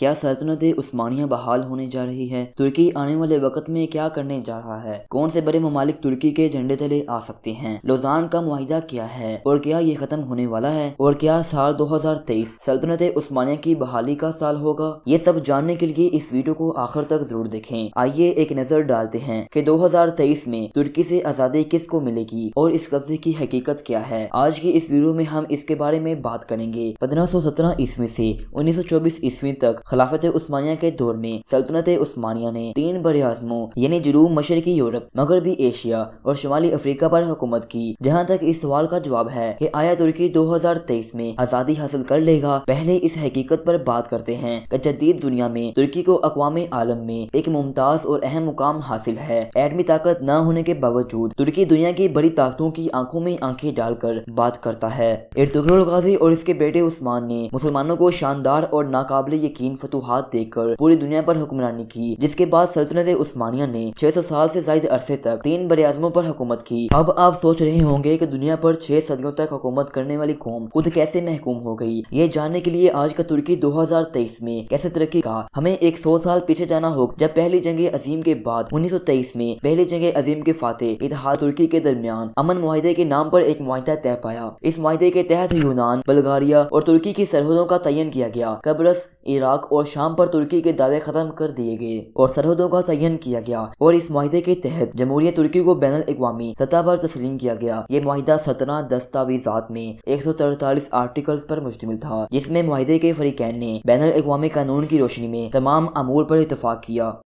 क्या सल्तनत उस्मानिया बहाल होने जा रही है तुर्की आने वाले वक्त में क्या करने जा रहा है कौन से बड़े ममालिक तुर्की के झंडे तले आ सकते हैं लोजान का माहिदा क्या है और क्या ये खत्म होने वाला है और क्या साल 2023 सल्तनत उस्मानिया की बहाली का साल होगा ये सब जानने के लिए इस वीडियो को आखिर तक जरूर देखें आइए एक नजर डालते हैं कि 2023 में तुर्की से आजादी किसको मिलेगी और इस कब्जे की हकीकत क्या है आज की इस वीडियो में हम इसके बारे में बात करेंगे पंद्रह सौ सत्रह ईस्वी से उन्नीस सौ चौबीस ईस्वी तक खिलाफत उस्मानिया के दौर में सल्तनत उस्मानिया ने तीन बड़े आजमों यानी जुनूब मशरकी यूरोप मगरबी एशिया और शुमाली अफ्रीका पर हुकूमत की जहाँ तक इस सवाल का जवाब है कि आया तुर्की 2023 में आज़ादी हासिल कर लेगा पहले इस हकीकत पर बात करते हैं कि जदीद दुनिया में तुर्की को अकवाम आलम में एक मुमताज और अहम मुकाम हासिल है एटमी ताकत न होने के बावजूद तुर्की दुनिया की बड़ी ताकतों की आंखों में आंखें डालकर बात करता है इर्दी गाजी और इसके बेटे उस्मान ने मुसलमानों को शानदार और नाकाबले यकीन फतूहत देकर पूरी दुनिया पर हुक्मरानी की जिसके बाद सल्तनत उस्मानिया ने 600 साल से जायद अरसे तक तीन बड़े आजमों पर हुकूमत की अब आप सोच रहे होंगे कि दुनिया पर छह सदियों तक हुकूमत करने वाली कौम खुद कैसे महकूम हो गई ये जानने के लिए आज का तुर्की 2023 में कैसे तरक्की का हमें एक सौ साल पीछे जाना होगा जब पहली जंग अजीम के बाद तेईस में पहली जंग अजीम के फाते इतिहाद तुर्की के दरमियान अमन माहे के नाम पर एक माहिदा तय पाया इस माहे के तहत यूनान बल्गारिया और तुर्की की सरहदों का तयन किया गया कब्रस इराक और शाम पर तुर्की के दावे खत्म कर दिए गए और सरहदों का तयन किया गया और इस माहे के तहत जमहूरिया तुर्की को बैन अवी सतह पर तस्लीम किया गया ये माहिदा सत्रह दस्तावेजात में एक सौ तरतालीस आर्टिकल्स पर मुश्तमिल था जिसमें माहे के फरीकैन ने बैन अवी कानून की रोशनी में तमाम अमूर पर इतफाक किया